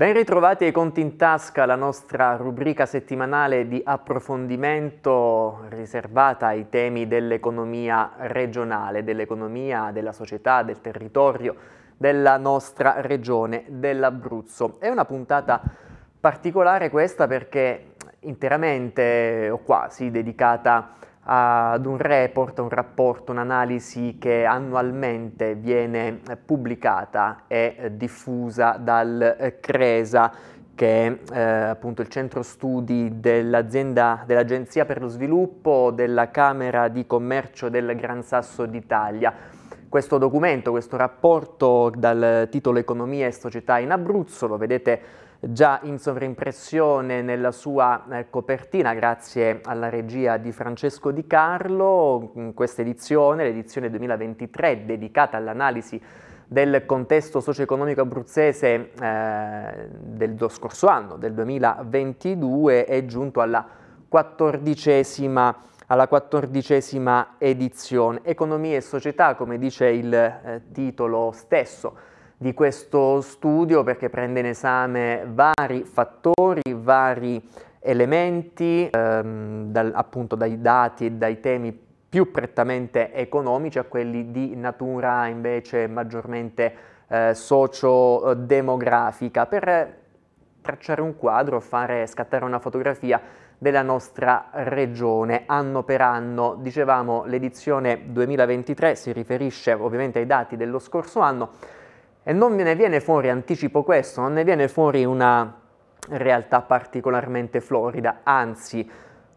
Ben ritrovati ai conti in tasca, la nostra rubrica settimanale di approfondimento riservata ai temi dell'economia regionale, dell'economia, della società, del territorio, della nostra regione, dell'Abruzzo. È una puntata particolare questa perché interamente o quasi dedicata a ad un report, un rapporto, un'analisi che annualmente viene eh, pubblicata e eh, diffusa dal eh, CRESA, che è eh, appunto il centro studi dell'Agenzia per lo sviluppo della Camera di Commercio del Gran Sasso d'Italia. Questo documento, questo rapporto dal titolo Economia e società in Abruzzo, lo vedete già in sovrimpressione nella sua eh, copertina grazie alla regia di Francesco Di Carlo. In questa edizione, l'edizione 2023 dedicata all'analisi del contesto socio-economico abruzzese eh, dello scorso anno, del 2022, è giunto alla quattordicesima, alla quattordicesima edizione. Economia e società, come dice il eh, titolo stesso di questo studio perché prende in esame vari fattori, vari elementi, ehm, dal, appunto dai dati e dai temi più prettamente economici a quelli di natura invece maggiormente eh, sociodemografica per eh, tracciare un quadro, fare scattare una fotografia della nostra regione anno per anno. Dicevamo l'edizione 2023 si riferisce ovviamente ai dati dello scorso anno, e non ne viene fuori, anticipo questo, non ne viene fuori una realtà particolarmente florida, anzi,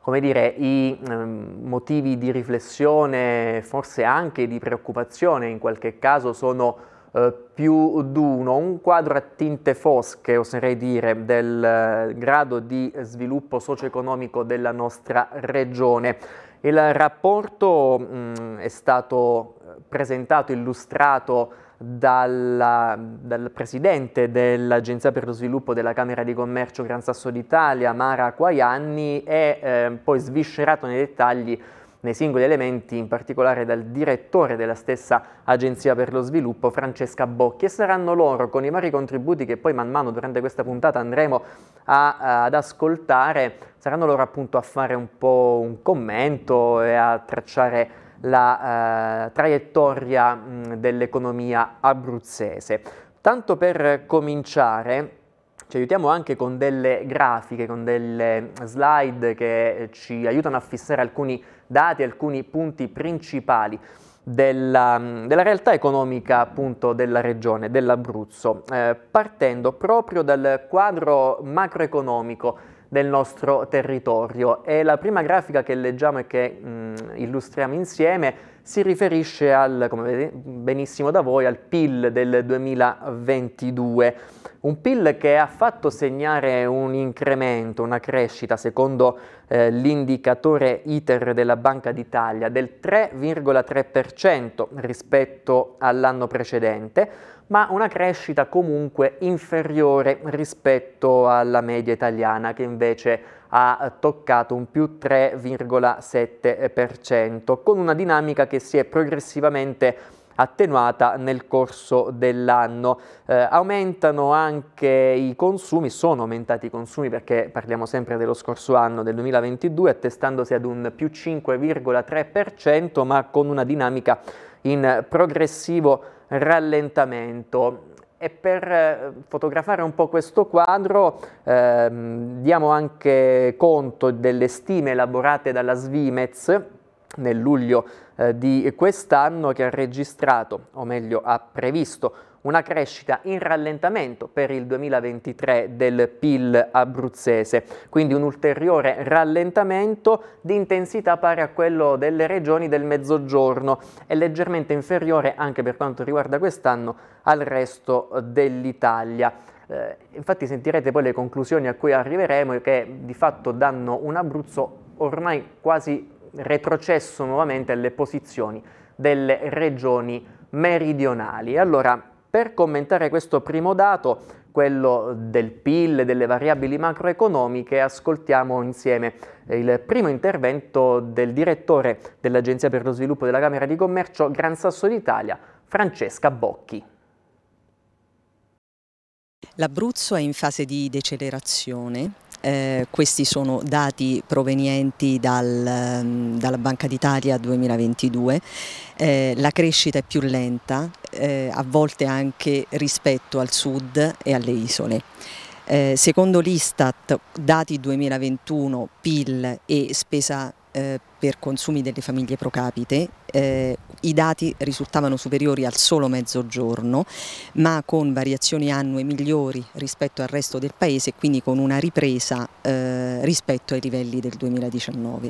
come dire, i ehm, motivi di riflessione, forse anche di preoccupazione in qualche caso, sono eh, più d'uno, un quadro a tinte fosche, oserei dire, del eh, grado di sviluppo socio-economico della nostra regione. Il rapporto mh, mm, è stato presentato, illustrato dalla, dal presidente dell'Agenzia per lo sviluppo della Camera di Commercio Gran Sasso d'Italia, Mara Quaianni, e eh, poi sviscerato nei dettagli nei singoli elementi, in particolare dal direttore della stessa Agenzia per lo Sviluppo, Francesca Bocchi. E saranno loro, con i vari contributi che poi man mano durante questa puntata andremo a, ad ascoltare, saranno loro appunto a fare un po' un commento e a tracciare la eh, traiettoria dell'economia abruzzese. Tanto per cominciare, ci aiutiamo anche con delle grafiche, con delle slide che eh, ci aiutano a fissare alcuni dati, alcuni punti principali. Della, della, realtà economica appunto della regione, dell'Abruzzo, eh, partendo proprio dal quadro macroeconomico del nostro territorio. E la prima grafica che leggiamo e che mh, mm, illustriamo insieme si riferisce al, come vedete benissimo da voi, al PIL del 2022. Un PIL che ha fatto segnare un incremento, una crescita, secondo eh, l'indicatore ITER della Banca d'Italia, del 3,3% rispetto all'anno precedente, ma una crescita comunque inferiore rispetto alla media italiana, che invece ha toccato un più 3,7% con una dinamica che si è progressivamente attenuata nel corso dell'anno. Eh, aumentano anche i consumi, sono aumentati i consumi perché parliamo sempre dello scorso anno, del 2022, attestandosi ad un più 5,3% ma con una dinamica in progressivo rallentamento. E per eh, fotografare un po' questo quadro ehm, diamo anche conto delle stime elaborate dalla Svimez nel luglio eh, di quest'anno che ha registrato, o meglio ha previsto, una crescita in rallentamento per il 2023 del PIL abruzzese, quindi un ulteriore rallentamento di intensità pari a quello delle regioni del mezzogiorno e leggermente inferiore anche per quanto riguarda quest'anno al resto dell'Italia. Eh, infatti sentirete poi le conclusioni a cui arriveremo che di fatto danno un Abruzzo ormai quasi retrocesso nuovamente alle posizioni delle regioni meridionali. Allora, per commentare questo primo dato, quello del PIL e delle variabili macroeconomiche, ascoltiamo insieme il primo intervento del direttore dell'Agenzia per lo sviluppo della Camera di Commercio Gran Sasso d'Italia, Francesca Bocchi. L'Abruzzo è in fase di decelerazione eh, questi sono dati provenienti dal, ehm, dalla Banca d'Italia 2022. Eh, la crescita è più lenta, eh, a volte anche rispetto al sud e alle isole. Eh, secondo l'Istat, dati 2021, PIL e spesa eh, per consumi delle famiglie pro capite, eh, i dati risultavano superiori al solo mezzogiorno, ma con variazioni annue migliori rispetto al resto del paese e quindi con una ripresa eh, rispetto ai livelli del 2019.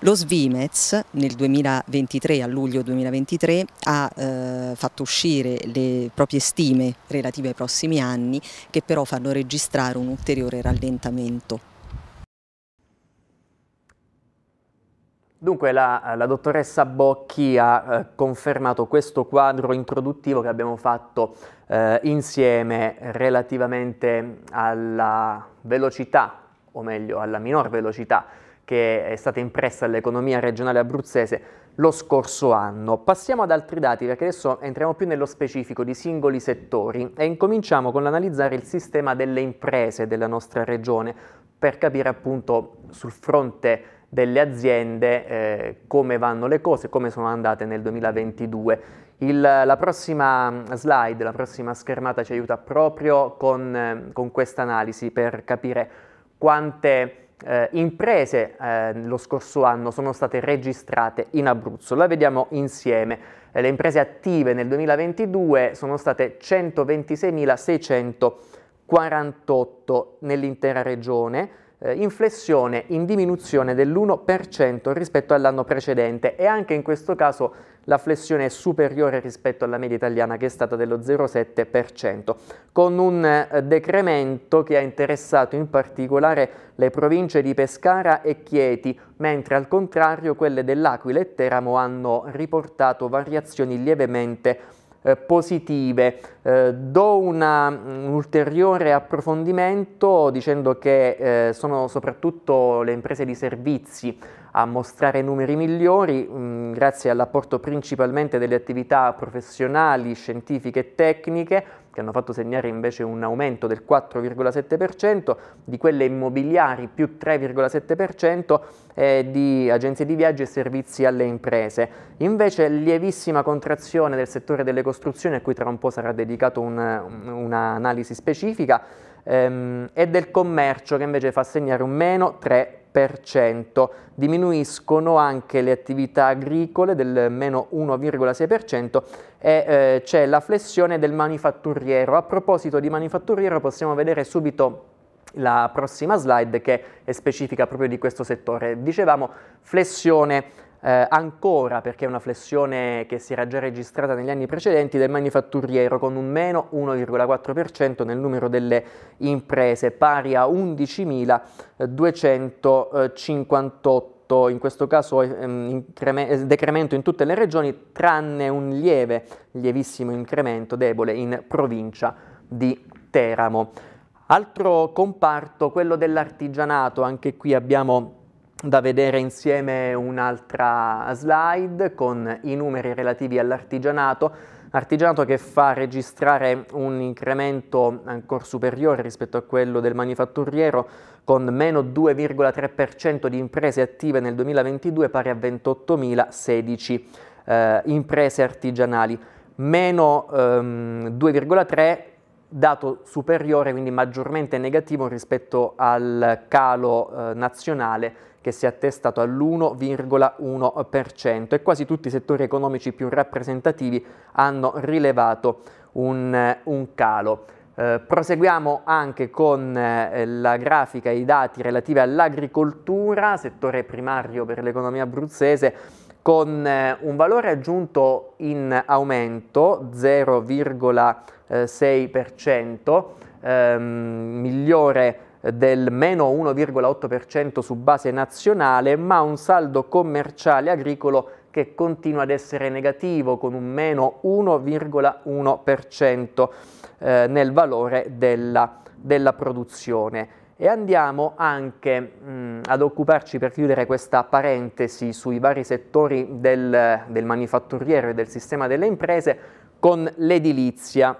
Lo Svimez nel 2023, a luglio 2023, ha eh, fatto uscire le proprie stime relative ai prossimi anni che però fanno registrare un ulteriore rallentamento. Dunque la, la, dottoressa Bocchi ha eh, confermato questo quadro introduttivo che abbiamo fatto eh, insieme relativamente alla velocità, o meglio alla minor velocità, che è stata impressa all'economia regionale abruzzese lo scorso anno. Passiamo ad altri dati perché adesso entriamo più nello specifico di singoli settori e incominciamo con l'analizzare il sistema delle imprese della nostra regione per capire appunto sul fronte delle aziende eh, come vanno le cose, come sono andate nel 2022. Il, la prossima mm, slide, la prossima schermata ci aiuta proprio con, eh, con questa analisi per capire quante eh, imprese eh, lo scorso anno sono state registrate in Abruzzo. La vediamo insieme. Eh, le imprese attive nel 2022 sono state 126.648 nell'intera regione, eh, inflessione in diminuzione dell'1% rispetto all'anno precedente e anche in questo caso la flessione è superiore rispetto alla media italiana che è stata dello 0,7%, con un eh, decremento che ha interessato in particolare le province di Pescara e Chieti, mentre al contrario quelle dell'Aquila e Teramo hanno riportato variazioni lievemente eh, positive. Eh, do una, un ulteriore approfondimento dicendo che eh, sono soprattutto le imprese di servizi a mostrare numeri migliori mh, mm, grazie all'apporto principalmente delle attività professionali, scientifiche e tecniche che hanno fatto segnare invece un aumento del 4,7%, di quelle immobiliari più 3,7% eh, di agenzie di viaggio e servizi alle imprese. Invece lievissima contrazione del settore delle costruzioni, a cui tra un po' sarà dedicato un'analisi un specifica, ehm, e del commercio che invece fa segnare un meno 3%. Diminuiscono anche le attività agricole del meno 1,6% e eh, c'è la flessione del manifatturiero. A proposito di manifatturiero possiamo vedere subito la prossima slide che è specifica proprio di questo settore. Dicevamo flessione eh, ancora, perché è una flessione che si era già registrata negli anni precedenti, del manifatturiero con un meno 1,4% nel numero delle imprese, pari a 11.258 in questo caso ehm, decremento in tutte le regioni, tranne un lieve, lievissimo incremento debole in provincia di Teramo. Altro comparto, quello dell'artigianato, anche qui abbiamo da vedere insieme un'altra slide con i numeri relativi all'artigianato, artigianato che fa registrare un incremento ancora superiore rispetto a quello del manifatturiero con meno 2,3% di imprese attive nel 2022 pari a 28.016 eh, imprese artigianali, meno ehm, 2,3% dato superiore, quindi maggiormente negativo rispetto al calo eh, nazionale che si è attestato all'1,1% e quasi tutti i settori economici più rappresentativi hanno rilevato un, eh, un calo. Eh, proseguiamo anche con eh, la grafica e i dati relativi all'agricoltura, settore primario per l'economia abruzzese, con eh, un valore aggiunto in aumento 0,6%, eh, ehm, migliore del meno 1,8% su base nazionale, ma un saldo commerciale agricolo che continua ad essere negativo con un meno 1,1% eh, nel valore della, della, produzione. E andiamo anche mh, mm, ad occuparci per chiudere questa parentesi sui vari settori del, del manifatturiero e del sistema delle imprese con l'edilizia,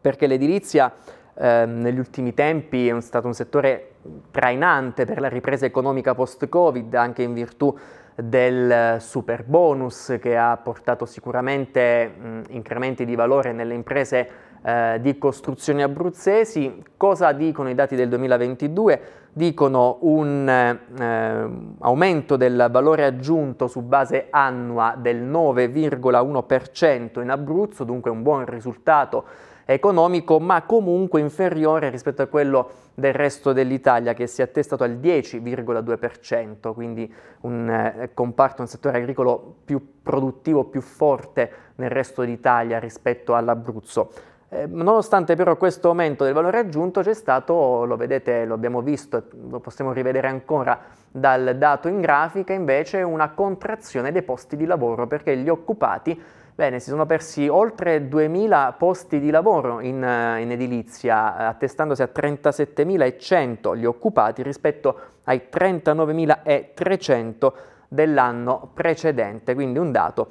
perché l'edilizia Ehm, negli ultimi tempi è stato un settore trainante per la ripresa economica post-Covid, anche in virtù del super bonus che ha portato sicuramente mh, incrementi di valore nelle imprese eh, di costruzioni abruzzesi. Cosa dicono i dati del 2022? Dicono un eh, aumento del valore aggiunto su base annua del 9,1% in Abruzzo, dunque un buon risultato economico, ma comunque inferiore rispetto a quello del resto dell'Italia che si è attestato al 10,2%, quindi un eh, comparto, un settore agricolo più produttivo, più forte nel resto d'Italia rispetto all'Abruzzo. Eh, nonostante però questo aumento del valore aggiunto c'è stato, lo vedete, lo abbiamo visto, lo possiamo rivedere ancora dal dato in grafica, invece una contrazione dei posti di lavoro perché gli occupati Bene, si sono persi oltre 2.000 posti di lavoro in, eh, in edilizia, attestandosi a 37.100 gli occupati rispetto ai 39.300 dell'anno precedente, quindi un dato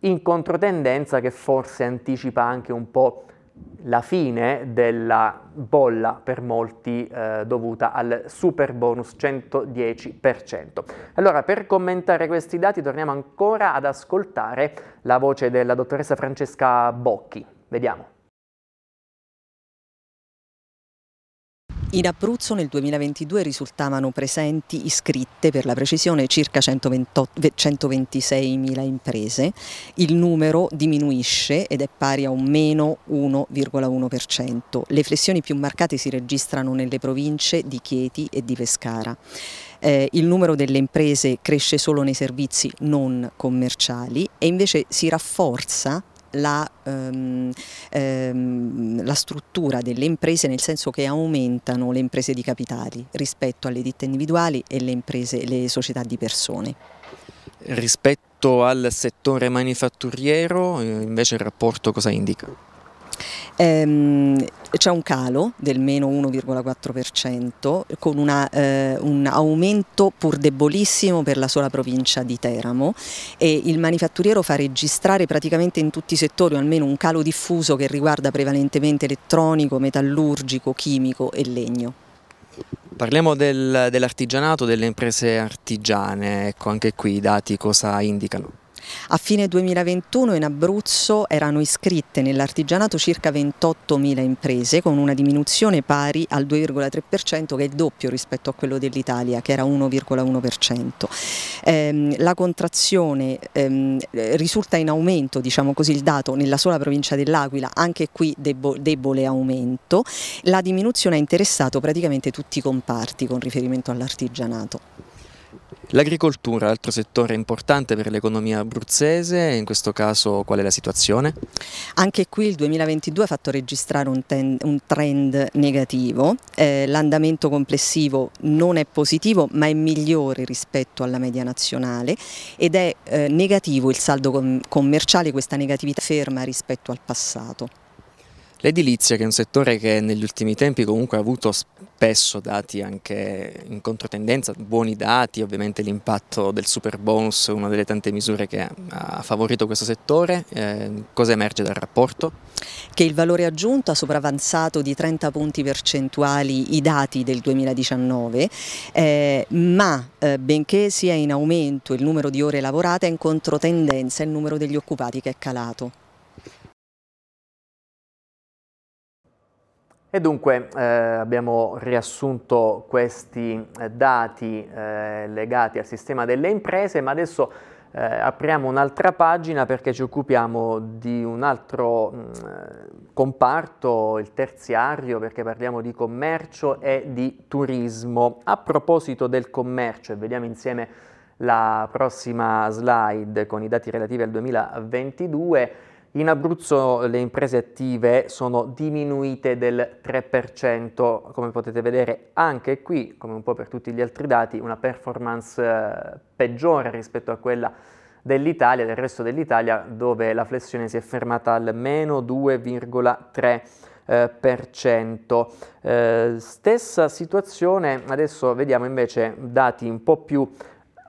in controtendenza che forse anticipa anche un po' la fine della bolla per molti eh, dovuta al super bonus 110%. Allora, per commentare questi dati torniamo ancora ad ascoltare la voce della dottoressa Francesca Bocchi. Vediamo. In Abruzzo nel 2022 risultavano presenti iscritte per la precisione circa 126.000 imprese, il numero diminuisce ed è pari a un meno 1,1%. Le flessioni più marcate si registrano nelle province di Chieti e di Pescara. Eh, il numero delle imprese cresce solo nei servizi non commerciali e invece si rafforza la, ehm, ehm, la struttura delle imprese nel senso che aumentano le imprese di capitali rispetto alle ditte individuali e le, imprese, le società di persone. Rispetto al settore manifatturiero eh, invece il rapporto cosa indica? Ehm, c'è un calo del meno 1,4% con una, eh, un aumento pur debolissimo per la sola provincia di Teramo e il manifatturiero fa registrare praticamente in tutti i settori o almeno un calo diffuso che riguarda prevalentemente elettronico, metallurgico, chimico e legno. Parliamo del, dell'artigianato, delle imprese artigiane, ecco anche qui i dati cosa indicano? A fine 2021 in Abruzzo erano iscritte nell'artigianato circa 28.000 imprese con una diminuzione pari al 2,3% che è il doppio rispetto a quello dell'Italia che era 1,1%. Ehm, la contrazione ehm, risulta in aumento diciamo così, il dato nella sola provincia dell'Aquila, anche qui debo debole aumento, la diminuzione ha interessato praticamente tutti i comparti con riferimento all'artigianato. L'agricoltura, altro settore importante per l'economia abruzzese, in questo caso qual è la situazione? Anche qui il 2022 ha fatto registrare un, tend, un trend negativo, eh, l'andamento complessivo non è positivo ma è migliore rispetto alla media nazionale ed è eh, negativo il saldo com commerciale, questa negatività ferma rispetto al passato. L'edilizia che è un settore che negli ultimi tempi comunque ha avuto spesso dati anche in controtendenza, buoni dati, ovviamente l'impatto del super bonus è una delle tante misure che ha favorito questo settore, eh, cosa emerge dal rapporto? Che il valore aggiunto ha sopravanzato di 30 punti percentuali i dati del 2019, eh, ma eh, benché sia in aumento il numero di ore lavorate è in controtendenza il numero degli occupati che è calato. E dunque eh, abbiamo riassunto questi eh, dati eh, legati al sistema delle imprese, ma adesso eh, apriamo un'altra pagina perché ci occupiamo di un altro mh, mm, comparto, il terziario, perché parliamo di commercio e di turismo. A proposito del commercio, e vediamo insieme la prossima slide con i dati relativi al 2022, in Abruzzo le imprese attive sono diminuite del 3%, come potete vedere anche qui, come un po' per tutti gli altri dati, una performance eh, peggiore rispetto a quella dell'Italia, del resto dell'Italia, dove la flessione si è fermata al meno 2,3%. Eh, eh, stessa situazione, adesso vediamo invece dati un po' più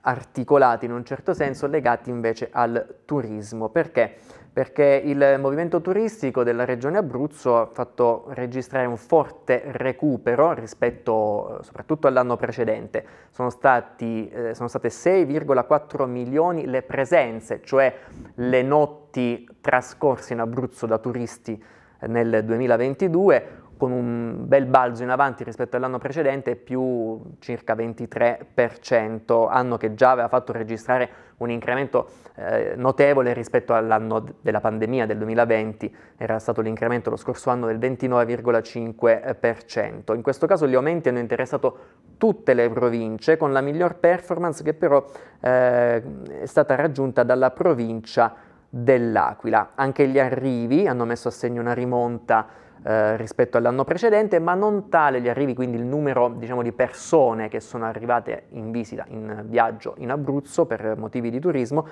articolati in un certo senso legati invece al turismo perché perché il movimento turistico della regione Abruzzo ha fatto registrare un forte recupero rispetto soprattutto all'anno precedente. Sono, stati, eh, sono state 6,4 milioni le presenze, cioè le notti trascorse in Abruzzo da turisti eh, nel 2022, con un bel balzo in avanti rispetto all'anno precedente, più circa 23%, anno che già aveva fatto registrare un incremento eh, notevole rispetto all'anno della pandemia del 2020, era stato l'incremento lo scorso anno del 29,5%. In questo caso gli aumenti hanno interessato tutte le province, con la miglior performance che però eh, è stata raggiunta dalla provincia dell'Aquila. Anche gli arrivi hanno messo a segno una rimonta eh, rispetto all'anno precedente, ma non tale gli arrivi, quindi il numero diciamo, di persone che sono arrivate in visita, in viaggio in Abruzzo per motivi di turismo,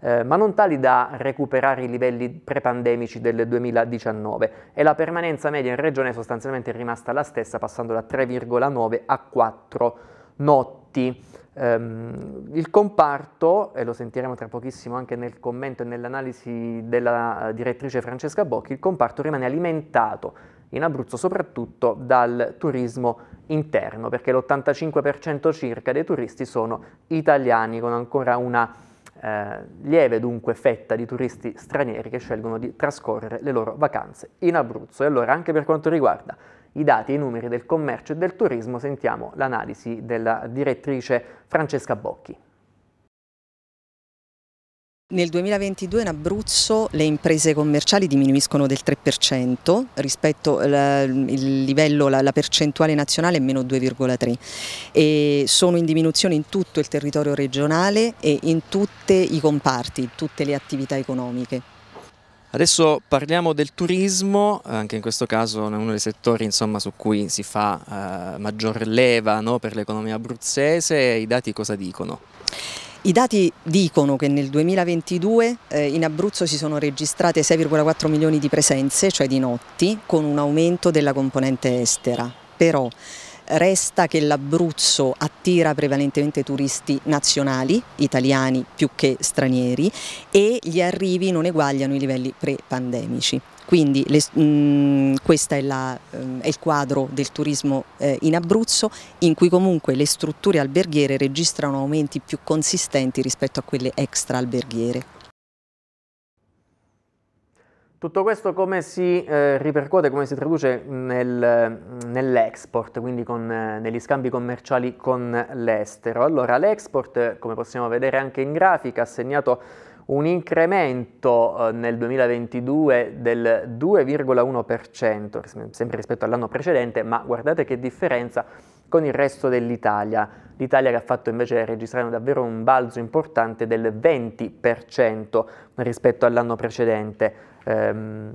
eh, ma non tali da recuperare i livelli prepandemici del 2019 e la permanenza media in regione è sostanzialmente rimasta la stessa passando da 3,9 a 4 notti. Um, il comparto, e lo sentiremo tra pochissimo anche nel commento e nell'analisi della eh, direttrice Francesca Bocchi, il comparto rimane alimentato in Abruzzo soprattutto dal turismo interno, perché l'85% circa dei turisti sono italiani, con ancora una eh, lieve dunque fetta di turisti stranieri che scelgono di trascorrere le loro vacanze in Abruzzo. E allora anche per quanto riguarda i dati e i numeri del commercio e del turismo, sentiamo l'analisi della direttrice Francesca Bocchi. Nel 2022 in Abruzzo le imprese commerciali diminuiscono del 3% rispetto al livello, la, percentuale nazionale è meno 2,3 sono in diminuzione in tutto il territorio regionale e in tutti i comparti, in tutte le attività economiche. Adesso parliamo del turismo, anche in questo caso è uno dei settori insomma, su cui si fa eh, maggior leva no, per l'economia abruzzese. I dati cosa dicono? I dati dicono che nel 2022 eh, in Abruzzo si sono registrate 6,4 milioni di presenze, cioè di notti, con un aumento della componente estera. Però Resta che l'Abruzzo attira prevalentemente turisti nazionali, italiani più che stranieri, e gli arrivi non eguagliano i livelli pre-pandemici. Quindi mm, questo è, mm, è, il quadro del turismo eh, in Abruzzo in cui comunque le strutture alberghiere registrano aumenti più consistenti rispetto a quelle extra alberghiere. Tutto questo come si eh, ripercuote, come si traduce nel, nell'export, quindi con, eh, negli scambi commerciali con l'estero? Allora, l'export, come possiamo vedere anche in grafica, ha segnato un incremento eh, nel 2022 del 2,1%, sempre rispetto all'anno precedente, ma guardate che differenza con il resto dell'Italia l'Italia che ha fatto invece registrare davvero un balzo importante del 20% rispetto all'anno precedente ehm,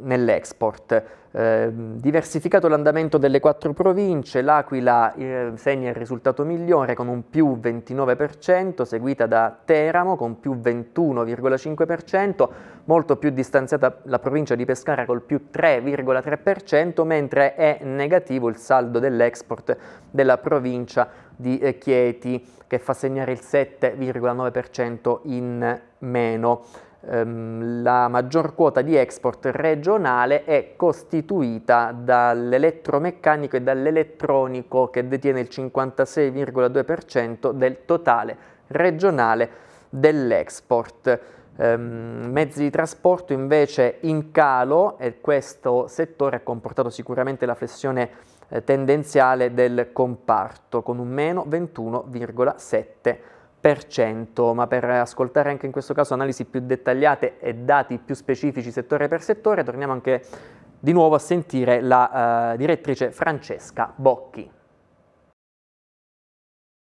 nell'export. Ehm, diversificato l'andamento delle quattro province, l'Aquila eh, segna il risultato migliore con un più 29%, seguita da Teramo con più 21,5%, molto più distanziata la provincia di Pescara col più 3,3%, mentre è negativo il saldo dell'export della provincia di eh, Chieti che fa segnare il 7,9% in meno. Ehm, la maggior quota di export regionale è costituita dall'elettromeccanico e dall'elettronico che detiene il 56,2% del totale regionale dell'export. Um, mezzi di trasporto invece in calo e questo settore ha comportato sicuramente la flessione eh, tendenziale del comparto con un meno 21,7%, ma per ascoltare anche in questo caso analisi più dettagliate e dati più specifici settore per settore torniamo anche di nuovo a sentire la eh, direttrice Francesca Bocchi.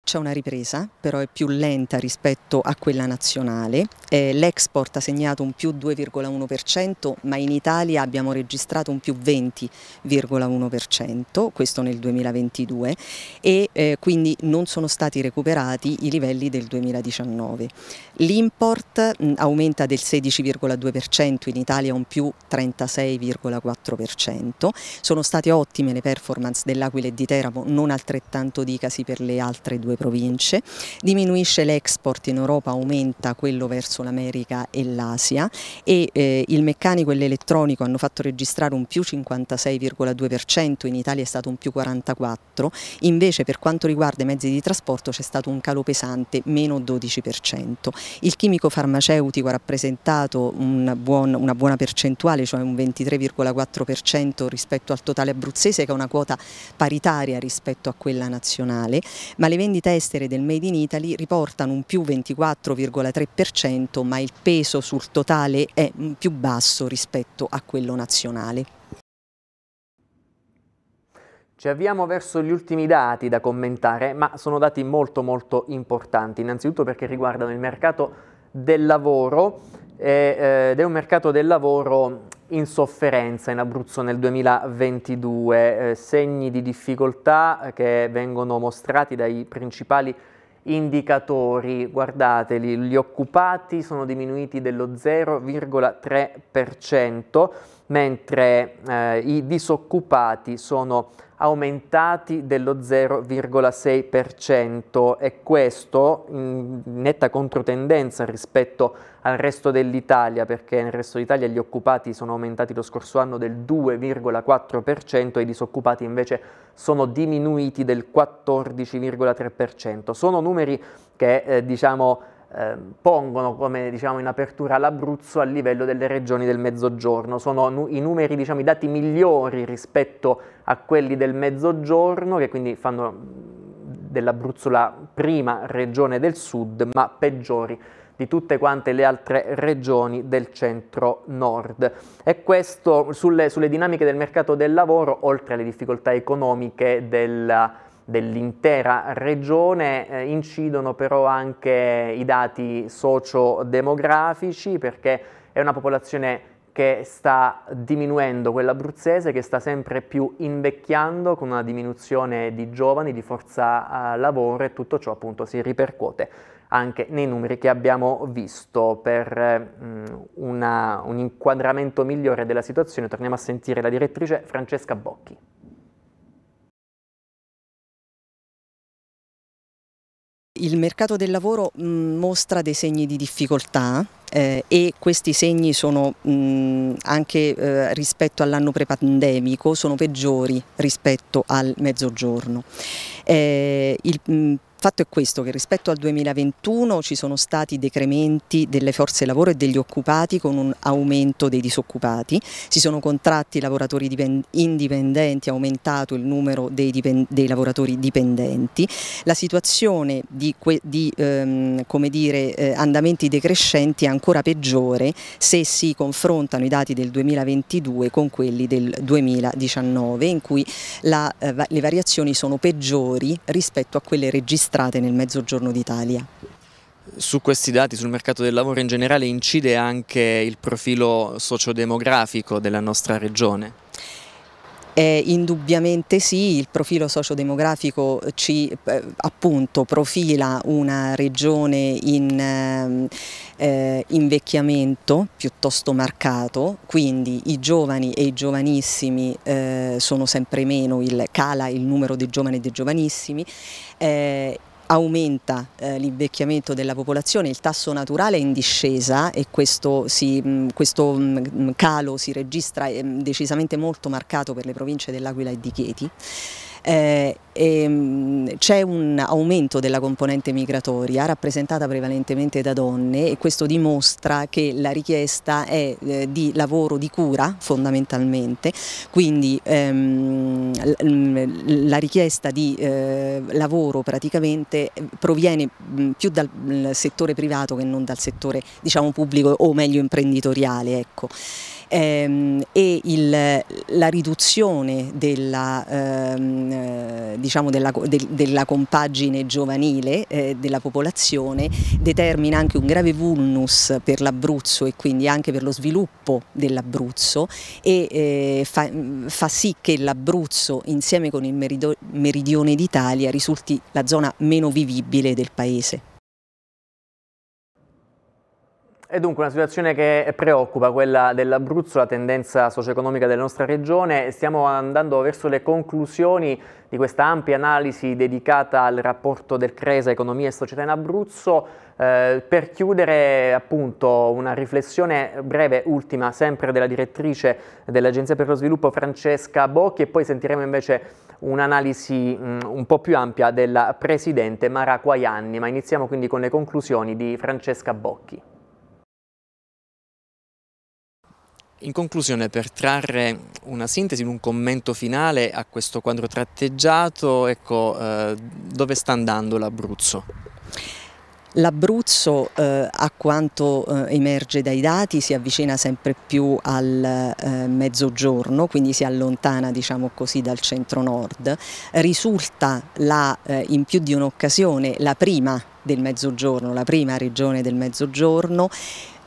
C'è una ripresa, però è più lenta rispetto a quella nazionale. Eh, L'export ha segnato un più 2,1%, ma in Italia abbiamo registrato un più 20,1%, questo nel 2022, e eh, quindi non sono stati recuperati i livelli del 2019. L'import aumenta del 16,2%, in Italia un più 36,4%. Sono state ottime le performance dell'Aquila e di Teramo, non altrettanto dicasi per le altre due due province, diminuisce l'export in Europa, aumenta quello verso l'America e l'Asia e eh, il meccanico e l'elettronico hanno fatto registrare un più 56,2%, in Italia è stato un più 44%, invece per quanto riguarda i mezzi di trasporto c'è stato un calo pesante, meno 12%. Il chimico farmaceutico ha rappresentato un buon, una buona percentuale, cioè un 23,4% rispetto al totale abruzzese che è una quota paritaria rispetto a quella nazionale, ma le vendite estere del Made in Italy riportano un più 24,3%, ma il peso sul totale è mm, più basso rispetto a quello nazionale. Ci avviamo verso gli ultimi dati da commentare, ma sono dati molto molto importanti, innanzitutto perché riguardano il mercato del lavoro eh, ed è un mercato del lavoro in sofferenza in Abruzzo nel 2022, eh, segni di difficoltà che vengono mostrati dai principali indicatori, guardateli, gli occupati sono diminuiti dello 0,3%, mentre eh, i disoccupati sono aumentati dello 0,6% e questo in netta controtendenza rispetto al resto dell'Italia perché nel resto d'Italia gli occupati sono aumentati lo scorso anno del 2,4% e i disoccupati invece sono diminuiti del 14,3%. Sono numeri che eh, diciamo eh, pongono come diciamo, in apertura l'Abruzzo a livello delle regioni del Mezzogiorno. Sono nu- i numeri, diciamo, i dati migliori rispetto a quelli del Mezzogiorno, che quindi fanno mm, dell'Abruzzo la prima regione del sud, ma peggiori di tutte quante le altre regioni del centro-nord. E questo sulle, sulle dinamiche del mercato del lavoro, oltre alle difficoltà economiche della dell'intera regione eh, incidono però anche i dati sociodemografici perché è una popolazione che sta diminuendo quella abruzzese, che sta sempre più invecchiando con una diminuzione di giovani, di forza eh, lavoro e tutto ciò appunto si ripercuote anche nei numeri che abbiamo visto. Per um, una, un inquadramento migliore della situazione torniamo a sentire la direttrice Francesca Bocchi. Il mercato del lavoro mostra dei segni di difficoltà eh, e questi segni sono mh, anche eh, rispetto all'anno prepandemico, sono peggiori rispetto al mezzogiorno. Eh, il, mh, fatto è questo che rispetto al 2021 ci sono stati decrementi delle forze lavoro e degli occupati con un aumento dei disoccupati, si sono contratti i lavoratori indipendenti, è aumentato il numero dei, dei, lavoratori dipendenti, la situazione di, di ehm, dire, eh, andamenti decrescenti è ancora peggiore se si confrontano i dati del 2022 con quelli del 2019 in cui la, eh, le variazioni sono peggiori rispetto a quelle registrate registrate nel mezzogiorno d'Italia. Su questi dati, sul mercato del lavoro in generale, incide anche il profilo sociodemografico della nostra regione? Eh, indubbiamente sì, il profilo sociodemografico ci eh, appunto profila una regione in eh, eh invecchiamento piuttosto marcato, quindi i giovani e i giovanissimi eh, sono sempre meno, il, cala il numero dei giovani e dei giovanissimi eh, aumenta eh, l'invecchiamento della popolazione, il tasso naturale è in discesa e questo, si, mm, questo mm, mm, calo si registra ehm, decisamente molto marcato per le province dell'Aquila e di Chieti eh, ehm, c'è un aumento della componente migratoria rappresentata prevalentemente da donne e questo dimostra che la richiesta è eh, di lavoro di cura fondamentalmente, quindi ehm, la richiesta di eh, lavoro praticamente eh, proviene mh, mm, più dal mm, settore privato che non dal settore diciamo, pubblico o meglio imprenditoriale. Ecco ehm, e il, la riduzione della, ehm, eh, diciamo della, de, della, compagine giovanile eh, della popolazione determina anche un grave vulnus per l'Abruzzo e quindi anche per lo sviluppo dell'Abruzzo e eh, fa, fa, sì che l'Abruzzo insieme con il meridione d'Italia risulti la zona meno vivibile del paese. È dunque una situazione che preoccupa, quella dell'Abruzzo, la tendenza socio-economica della nostra regione. Stiamo andando verso le conclusioni di questa ampia analisi dedicata al rapporto del Cresa, economia e società in Abruzzo. Eh, per chiudere appunto una riflessione breve, ultima, sempre della direttrice dell'Agenzia per lo Sviluppo Francesca Bocchi e poi sentiremo invece un'analisi mm, un po' più ampia della Presidente Mara Quaianni, ma iniziamo quindi con le conclusioni di Francesca Bocchi. In conclusione, per trarre una sintesi, un commento finale a questo quadro tratteggiato, ecco, eh, dove sta andando l'Abruzzo? L'Abruzzo, eh, a quanto eh, emerge dai dati, si avvicina sempre più al eh, mezzogiorno, quindi si allontana diciamo così, dal centro-nord. Risulta la, eh, in più di un'occasione la prima del mezzogiorno, la prima regione del mezzogiorno,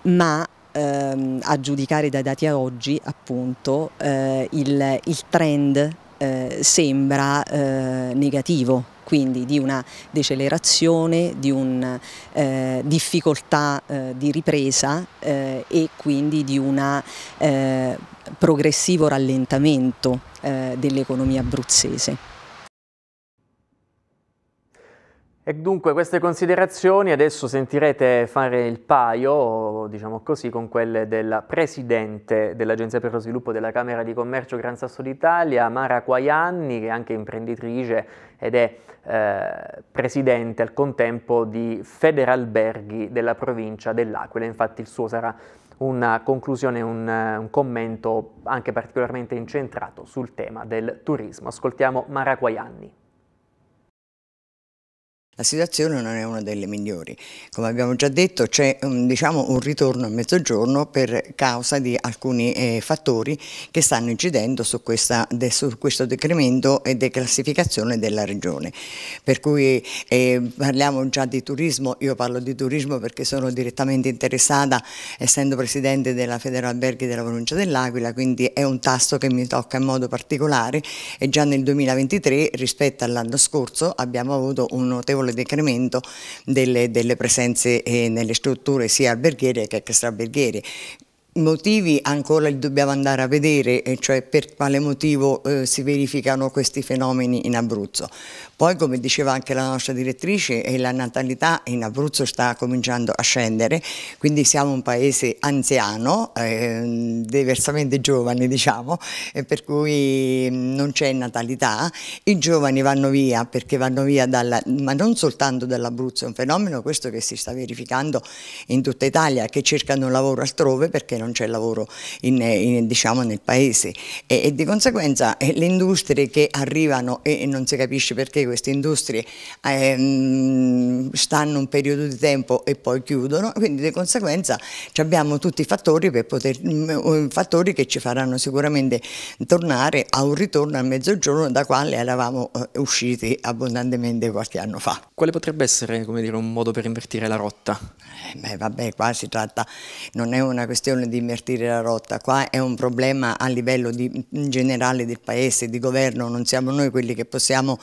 ma ehm, a giudicare dai dati a oggi appunto eh, il, il, trend eh, sembra eh, negativo quindi di una decelerazione, di una eh, difficoltà eh, di ripresa eh, e quindi di un eh, progressivo rallentamento eh, dell'economia abruzzese. E dunque queste considerazioni adesso sentirete fare il paio, diciamo così, con quelle della Presidente dell'Agenzia per lo Sviluppo della Camera di Commercio Gran Sasso d'Italia, Mara Quaianni, che è anche imprenditrice ed è eh, Presidente al contempo di Federalberghi della provincia dell'Aquila, infatti il suo sarà una conclusione, un, un commento anche particolarmente incentrato sul tema del turismo. Ascoltiamo Mara Quaianni. La situazione non è una delle migliori. Come abbiamo già detto c'è diciamo, un ritorno a mezzogiorno per causa di alcuni eh, fattori che stanno incidendo su, questa, su, questo decremento e declassificazione della regione. Per cui eh, parliamo già di turismo, io parlo di turismo perché sono direttamente interessata essendo presidente della Federal Alberghi della provincia dell'Aquila, quindi è un tasto che mi tocca in modo particolare e già nel 2023 rispetto all'anno scorso abbiamo avuto un notevole controllo decremento delle, delle presenze eh, nelle strutture sia alberghiere che extraalberghiere motivi ancora li dobbiamo andare a vedere, eh, cioè per quale motivo eh, si verificano questi fenomeni in Abruzzo. Poi come diceva anche la nostra direttrice eh, la natalità in Abruzzo sta cominciando a scendere, quindi siamo un paese anziano, eh, diversamente giovane diciamo, per cui mm, non c'è natalità, i giovani vanno via perché vanno via dalla, ma non soltanto dall'Abruzzo, è un fenomeno questo che si sta verificando in tutta Italia, che cercano lavoro altrove perché non c'è lavoro in, eh, in, diciamo, nel paese e, e di conseguenza eh, le industrie che arrivano e, e non si capisce perché queste industrie ehm, stanno un periodo di tempo e poi chiudono, quindi di conseguenza abbiamo tutti i fattori, poter, mm, fattori, che ci faranno sicuramente tornare a un ritorno al mezzogiorno da quale eravamo eh, usciti abbondantemente qualche anno fa. Quale potrebbe essere dire, un modo per invertire la rotta? Eh, beh, vabbè, qua si tratta, non è una questione di invertire la rotta, qua è un problema a livello di, generale del paese, di governo, non siamo noi quelli che possiamo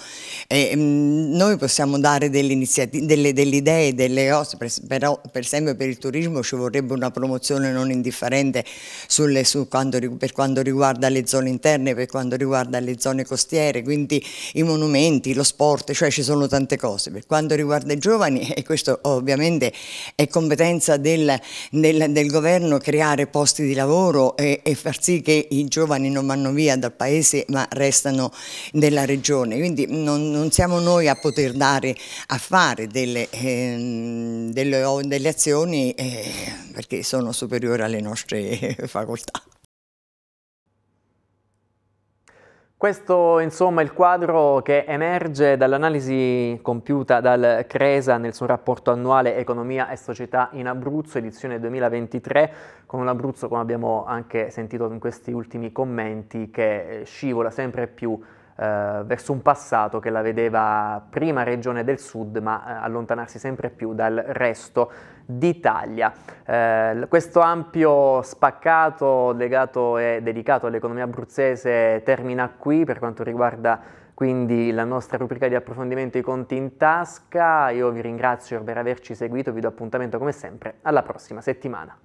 e, mh, mm, noi possiamo dare delle, delle, delle idee, delle cose, per, però per esempio per il turismo ci vorrebbe una promozione non indifferente sulle, su quanto, per quanto riguarda le zone interne, per quanto riguarda le zone costiere, quindi i monumenti, lo sport, cioè ci sono tante cose. Per quanto riguarda i giovani, e questo ovviamente è competenza del, del, del governo creare posti di lavoro e, e, far sì che i giovani non vanno via dal paese ma restano nella regione, quindi non, non non siamo noi a poter dare a fare delle, eh, delle, delle azioni eh, perché sono superiori alle nostre eh, facoltà. Questo insomma è il quadro che emerge dall'analisi compiuta dal Cresa nel suo rapporto annuale Economia e Società in Abruzzo, edizione 2023, con un Abruzzo come abbiamo anche sentito in questi ultimi commenti che eh, scivola sempre più eh, verso un passato che la vedeva prima regione del sud ma eh, allontanarsi sempre più dal resto d'Italia. Eh, questo ampio spaccato legato e dedicato all'economia abruzzese termina qui per quanto riguarda quindi la nostra rubrica di approfondimento I conti in tasca. Io vi ringrazio per averci seguito, vi do appuntamento come sempre alla prossima settimana.